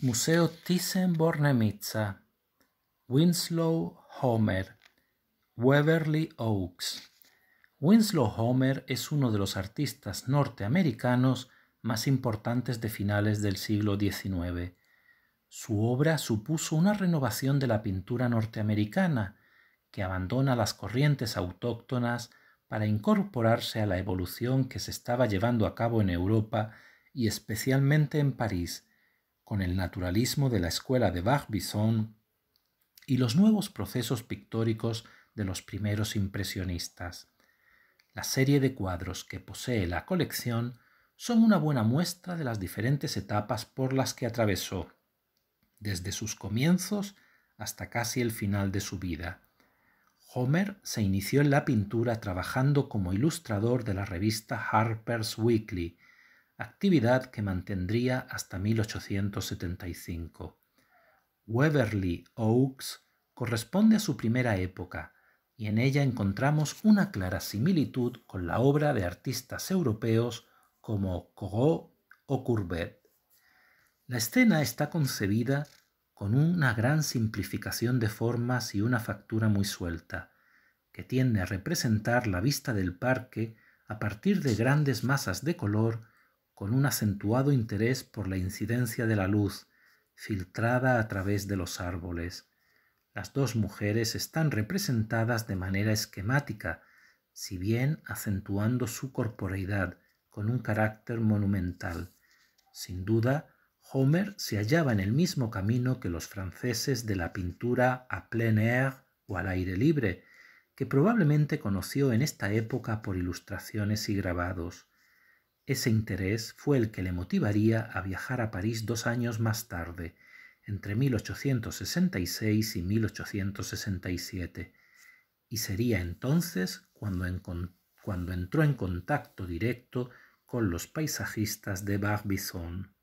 Museo Thyssen-Bornemisza, Winslow Homer, Waverly Oaks. Winslow Homer es uno de los artistas norteamericanos más importantes de finales del siglo XIX. Su obra supuso una renovación de la pintura norteamericana, que abandona las corrientes autóctonas para incorporarse a la evolución que se estaba llevando a cabo en Europa y especialmente en París, con el naturalismo de la escuela de Barbizon y los nuevos procesos pictóricos de los primeros impresionistas. La serie de cuadros que posee la colección son una buena muestra de las diferentes etapas por las que atravesó, desde sus comienzos hasta casi el final de su vida. Homer se inició en la pintura trabajando como ilustrador de la revista Harper's Weekly actividad que mantendría hasta 1875. Waverly Oaks corresponde a su primera época, y en ella encontramos una clara similitud con la obra de artistas europeos como Corot o Courbet. La escena está concebida con una gran simplificación de formas y una factura muy suelta, que tiende a representar la vista del parque a partir de grandes masas de color con un acentuado interés por la incidencia de la luz filtrada a través de los árboles. Las dos mujeres están representadas de manera esquemática, si bien acentuando su corporeidad con un carácter monumental. Sin duda, Homer se hallaba en el mismo camino que los franceses de la pintura a plein air o al aire libre, que probablemente conoció en esta época por ilustraciones y grabados. Ese interés fue el que le motivaría a viajar a París dos años más tarde, entre 1866 y 1867, y sería entonces cuando, cuando entró en contacto directo con los paisajistas de Barbizon.